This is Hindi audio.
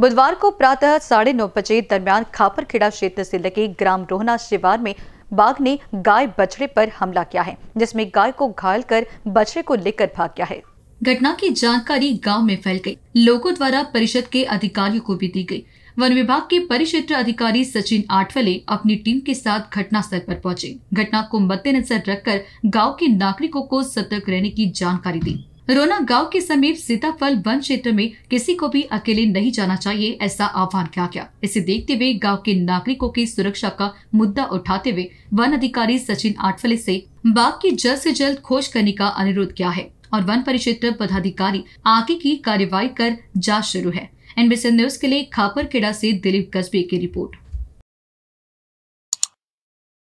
बुधवार को प्रातः साढ़े नौ बजे दरमियान खापरखेड़ा क्षेत्र से लगे ग्राम रोहना शिवार में बाघ ने गाय बछड़े पर हमला किया है जिसमें गाय को घायल कर बछड़े को लेकर भाग गया है घटना की जानकारी गांव में फैल गई लोगों द्वारा परिषद के अधिकारियों को भी दी गई वन विभाग के परिक्षेत्र अधिकारी सचिन आठवले अपनी टीम के साथ घटना स्थल पर पहुंचे घटना को मद्देनजर रखकर गांव के नागरिकों को सतर्क रहने की जानकारी दी रोना गांव के समीप सीताफल वन क्षेत्र में किसी को भी अकेले नहीं जाना चाहिए ऐसा आह्वान किया गया इसे देखते हुए गांव के नागरिकों की सुरक्षा का मुद्दा उठाते हुए वन अधिकारी सचिन आठवले से बाघ की जल्द से जल्द खोज करने का अनुरोध किया है और वन परिक्षेत्र पदाधिकारी आगे की कार्यवाही कर जांच शुरू है एनबीसी न्यूज के लिए खापर खेड़ा ऐसी दिलीप कस्बे की रिपोर्ट